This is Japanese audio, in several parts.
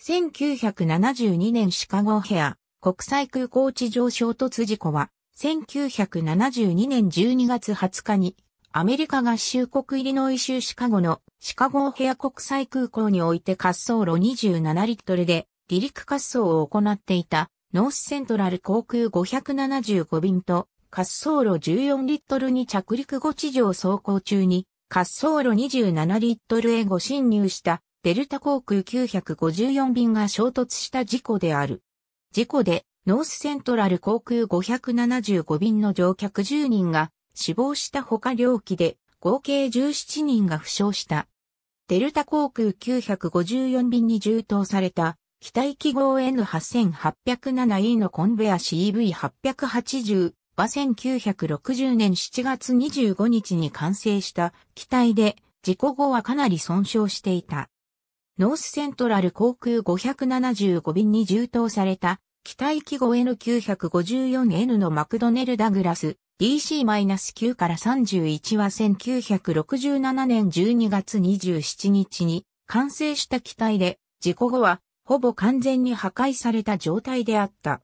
1972年シカゴヘア国際空港地上衝突事故は、1972年12月20日に、アメリカ合衆国イリノイ州シカゴのシカゴヘア国際空港において滑走路27リットルで離陸滑走を行っていたノースセントラル航空575便と滑走路14リットルに着陸後地上走行中に滑走路27リットルへご侵入したデルタ航空954便が衝突した事故である。事故で、ノースセントラル航空575便の乗客10人が死亡したほか両機で合計17人が負傷した。デルタ航空954便に充当された機体記号 N8807E のコンベア CV880 は1960年7月25日に完成した機体で事故後はかなり損傷していた。ノースセントラル航空575便に充当された、機体記号 N954N のマクドネル・ダグラス DC-9 から31は1967年12月27日に完成した機体で、事故後はほぼ完全に破壊された状態であった。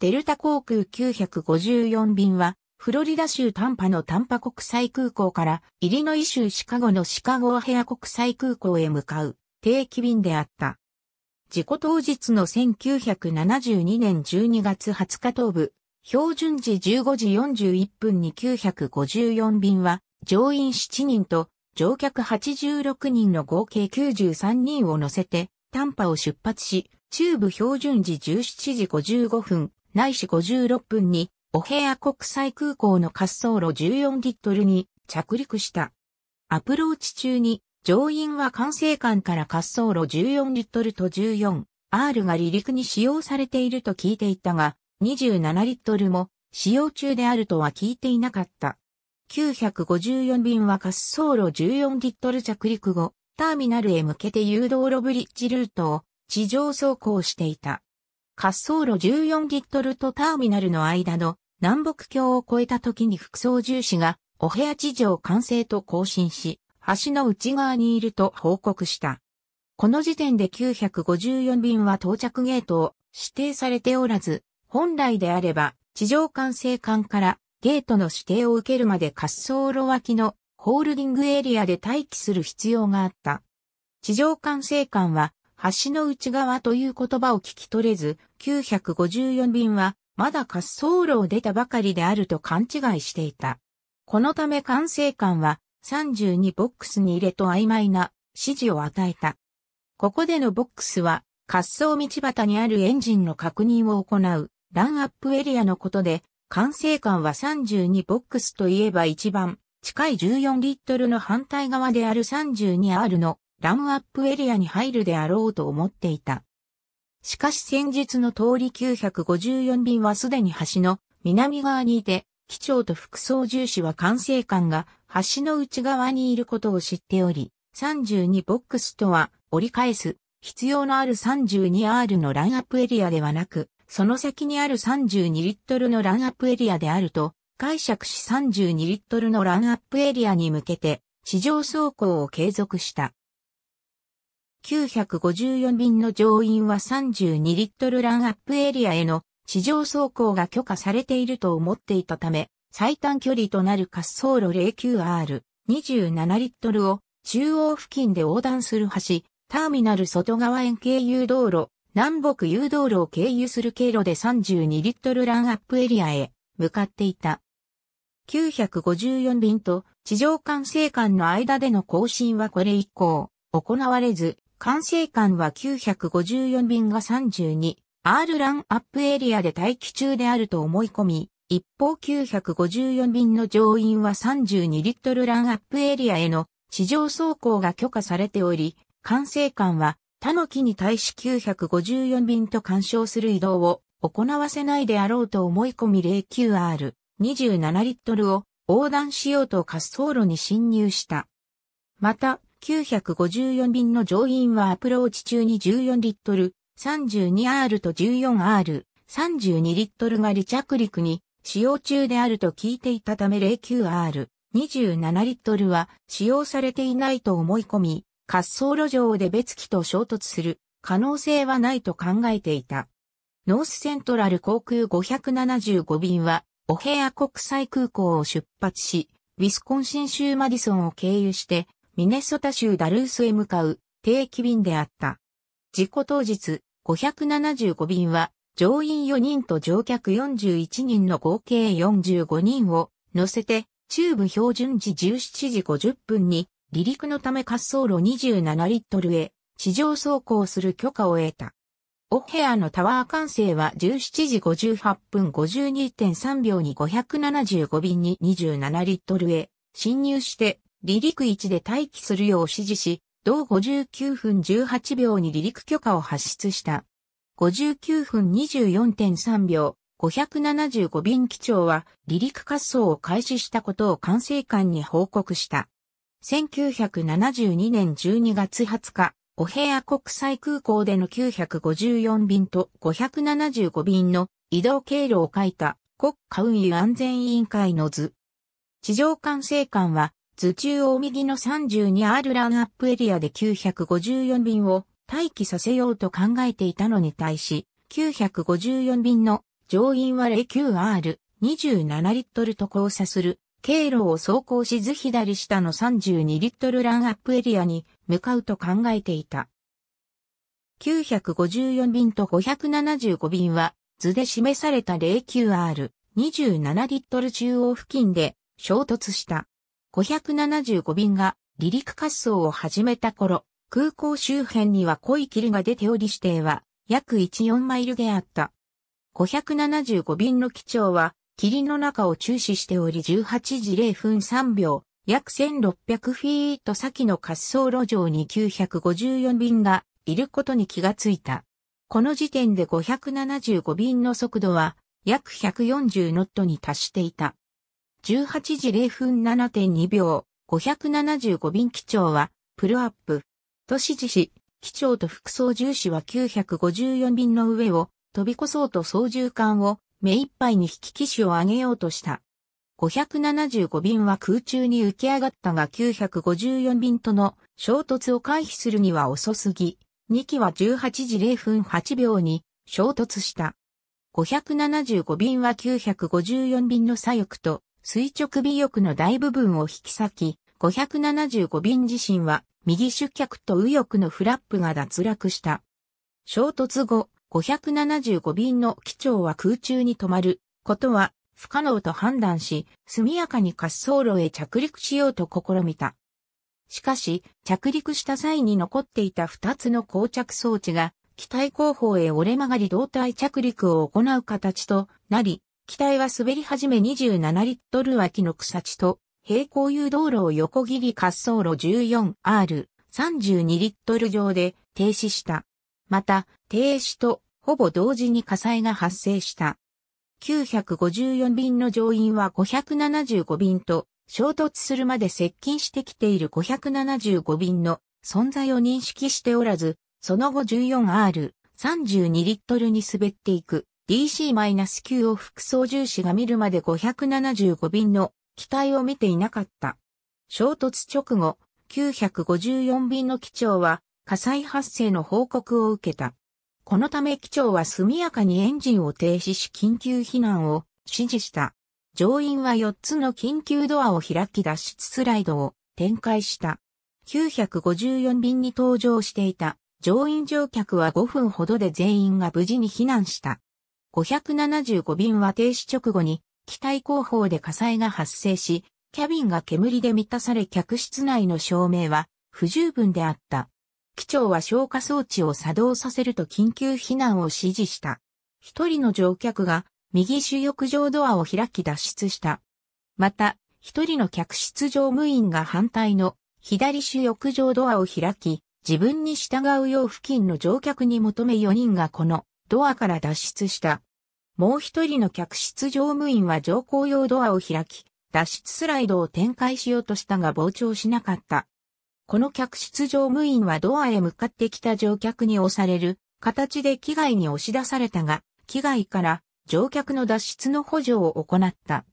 デルタ航空954便は、フロリダ州タンパのタンパ国際空港から、イリノイ州シカゴのシカゴアヘア国際空港へ向かう。定期便であった。事故当日の1972年12月20日東部、標準時15時41分に954便は、乗員7人と乗客86人の合計93人を乗せて、短波を出発し、中部標準時17時55分、ないし56分に、お部屋国際空港の滑走路14リットルに着陸した。アプローチ中に乗員は管制官から滑走路14リットルと 14R が離陸に使用されていると聞いていたが、27リットルも使用中であるとは聞いていなかった。954便は滑走路14リットル着陸後、ターミナルへ向けて誘導ロブリッジルートを地上走行していた。滑走路14リットルとターミナルの間の南北橋を越えた時に副操縦士がお部屋地上完成と更新し、橋の内側にいると報告した。この時点で954便は到着ゲートを指定されておらず、本来であれば地上管制管からゲートの指定を受けるまで滑走路脇のホールディングエリアで待機する必要があった。地上管制管は橋の内側という言葉を聞き取れず、954便はまだ滑走路を出たばかりであると勘違いしていた。このため管制官は32ボックスに入れと曖昧な指示を与えた。ここでのボックスは、滑走道端にあるエンジンの確認を行う、ランアップエリアのことで、管制官は32ボックスといえば一番、近い14リットルの反対側である 32R のランアップエリアに入るであろうと思っていた。しかし先日の通り954便はすでに橋の南側にいて、機長と副操縦士は管制官が橋の内側にいることを知っており、32ボックスとは折り返す必要のある 32R のランアップエリアではなく、その先にある32リットルのランアップエリアであると解釈し32リットルのランアップエリアに向けて地上走行を継続した。954便の乗員は32リットルランアップエリアへの地上走行が許可されていると思っていたため、最短距離となる滑走路 09R27 リットルを中央付近で横断する橋、ターミナル外側円経由道路、南北誘導路を経由する経路で32リットルランアップエリアへ向かっていた。954便と地上管制官の間での更新はこれ以降行われず、管制官は954便が 32R ランアップエリアで待機中であると思い込み、一方954便の乗員は32リットルランアップエリアへの地上走行が許可されており、管制官は他の機に対し954便と干渉する移動を行わせないであろうと思い込み 09R27 リットルを横断しようと滑走路に侵入した。また、954便の乗員はアプローチ中に14リットル、32R と 14R、32リットルが離着陸に使用中であると聞いていたため 09R27 リットルは使用されていないと思い込み、滑走路上で別機と衝突する可能性はないと考えていた。ノースセントラル航空575便はオヘア国際空港を出発し、ウィスコンシン州マディソンを経由してミネソタ州ダルースへ向かう定期便であった。事故当日575便は乗員4人と乗客41人の合計45人を乗せて中部標準時17時50分に離陸のため滑走路27リットルへ地上走行する許可を得た。オヘアのタワー完成は17時58分52.3秒に575便に27リットルへ侵入して離陸位置で待機するよう指示し、同59分18秒に離陸許可を発出した。59分24.3秒、575便機長は離陸滑走を開始したことを管制官に報告した。1972年12月20日、お部屋国際空港での954便と575便の移動経路を書いた国家運輸安全委員会の図。地上管制官は図中を右の 32R ランアップエリアで954便を待機させようと考えていたのに対し、954便の乗員は 09R27 リットルと交差する経路を走行しず左下の32リットルランアップエリアに向かうと考えていた。954便と575便は図で示された 09R27 リットル中央付近で衝突した。575便が離陸滑走を始めた頃、空港周辺には濃い霧が出ており指定は約14マイルであった。575便の機長は霧の中を注視しており18時0分3秒、約1600フィート先の滑走路上に954便がいることに気がついた。この時点で575便の速度は約140ノットに達していた。18時0分7.2秒、575便機長は、プルアップ、都市自市、機長と副操縦士は954便の上を飛び越そうと操縦艦を目いっぱいに引き機種を上げようとした。575便は空中に浮き上がったが954便との衝突を回避するには遅すぎ、2機は18時0分8秒に衝突した。575便は954便の左翼と垂直尾翼の大部分を引き裂き、575便自身は右出脚と右翼のフラップが脱落した。衝突後、575便の機長は空中に止まることは不可能と判断し、速やかに滑走路へ着陸しようと試みた。しかし、着陸した際に残っていた2つの膠着装置が、機体後方へ折れ曲がり胴体着陸を行う形となり、機体は滑り始め27リットル脇の草地と平行誘導路を横切り滑走路 14R32 リットル上で停止した。また、停止とほぼ同時に火災が発生した。954便の乗員は575便と衝突するまで接近してきている575便の存在を認識しておらず、その後 14R32 リットルに滑っていく DC-9 を副操縦士が見るまで575便の機体を見ていなかった。衝突直後、954便の機長は火災発生の報告を受けた。このため機長は速やかにエンジンを停止し緊急避難を指示した。乗員は4つの緊急ドアを開き脱出スライドを展開した。954便に搭乗していた乗員乗客は5分ほどで全員が無事に避難した。575便は停止直後に機体後方で火災が発生し、キャビンが煙で満たされ客室内の照明は不十分であった。機長は消火装置を作動させると緊急避難を指示した。一人の乗客が右主翼上ドアを開き脱出した。また、一人の客室乗務員が反対の左主翼上ドアを開き、自分に従うよう付近の乗客に求め4人がこのドアから脱出した。もう一人の客室乗務員は乗降用ドアを開き、脱出スライドを展開しようとしたが膨張しなかった。この客室乗務員はドアへ向かってきた乗客に押される形で機外に押し出されたが、機外から乗客の脱出の補助を行った。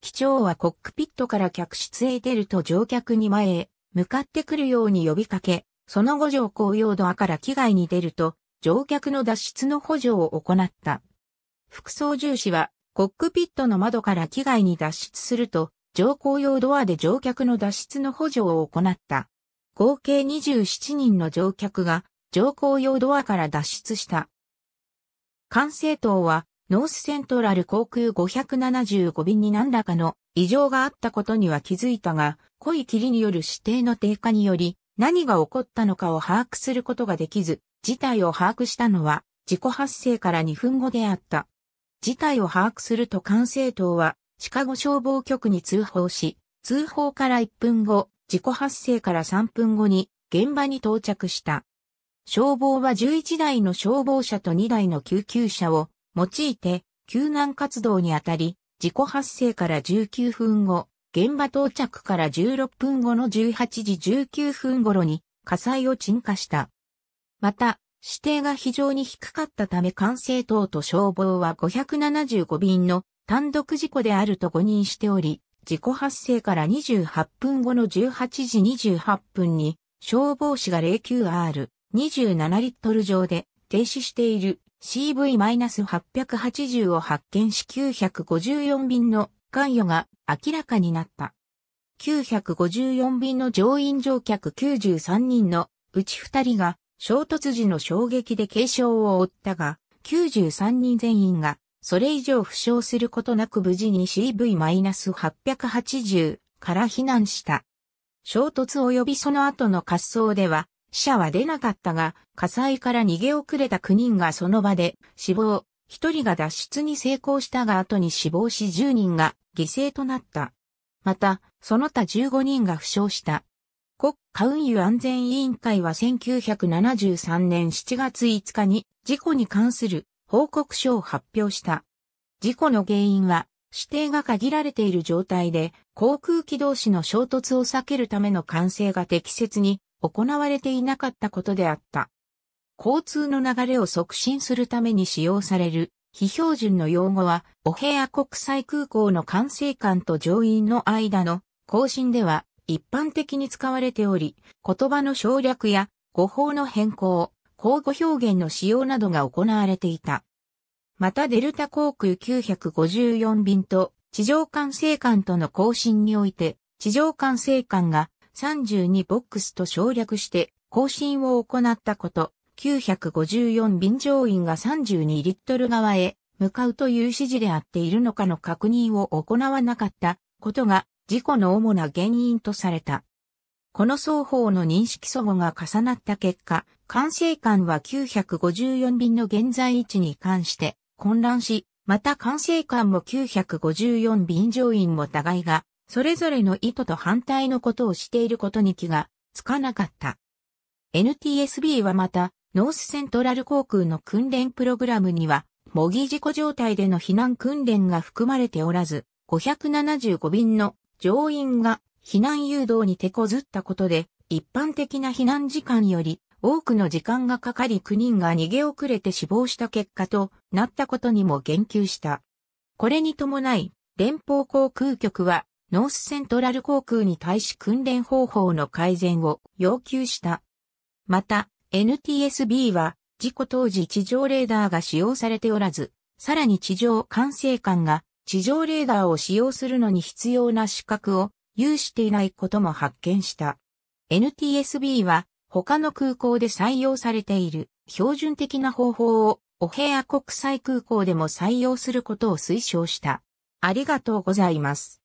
機長はコックピットから客室へ出ると乗客に前へ向かってくるように呼びかけ、その後乗降用ドアから機外に出ると、乗客の脱出の補助を行った。副操縦士は、コックピットの窓から機外に脱出すると、乗降用ドアで乗客の脱出の補助を行った。合計27人の乗客が、乗降用ドアから脱出した。管制塔は、ノースセントラル航空575便に何らかの異常があったことには気づいたが、濃い霧による指定の低下により、何が起こったのかを把握することができず、事態を把握したのは、事故発生から2分後であった。事態を把握すると管制塔はシカゴ消防局に通報し、通報から1分後、事故発生から3分後に現場に到着した。消防は11台の消防車と2台の救急車を用いて救難活動にあたり、事故発生から19分後、現場到着から16分後の18時19分頃に火災を鎮火した。また、指定が非常に低かったため管制塔と消防は575便の単独事故であると誤認しており、事故発生から28分後の18時28分に消防士が 09R27 リットル上で停止している CV-880 を発見し954便の関与が明らかになった。954便の乗員乗客93人のうち2人が衝突時の衝撃で軽傷を負ったが、93人全員が、それ以上負傷することなく無事に CV-880 から避難した。衝突及びその後の滑走では、死者は出なかったが、火災から逃げ遅れた9人がその場で死亡、1人が脱出に成功したが後に死亡し10人が犠牲となった。また、その他15人が負傷した。国家運輸安全委員会は1973年7月5日に事故に関する報告書を発表した。事故の原因は指定が限られている状態で航空機同士の衝突を避けるための管制が適切に行われていなかったことであった。交通の流れを促進するために使用される非標準の用語は、お部屋国際空港の管制官と乗員の間の更新では、一般的に使われており、言葉の省略や語法の変更、交互表現の使用などが行われていた。またデルタ航空954便と地上管制官との交信において、地上管制官が32ボックスと省略して交信を行ったこと、954便乗員が32リットル側へ向かうという指示であっているのかの確認を行わなかったことが事故の主な原因とされた。この双方の認識相互が重なった結果、管制官は954便の現在位置に関して混乱し、また管制官も954便乗員も互いが、それぞれの意図と反対のことをしていることに気がつかなかった。NTSB はまた、ノースセントラル航空の訓練プログラムには、模擬事故状態での避難訓練が含まれておらず、575便の乗員が避難誘導に手こずったことで、一般的な避難時間より多くの時間がかかり9人が逃げ遅れて死亡した結果となったことにも言及した。これに伴い、連邦航空局はノースセントラル航空に対し訓練方法の改善を要求した。また、NTSB は事故当時地上レーダーが使用されておらず、さらに地上管制官が地上レーダーを使用するのに必要な資格を有していないことも発見した。NTSB は他の空港で採用されている標準的な方法をお部屋国際空港でも採用することを推奨した。ありがとうございます。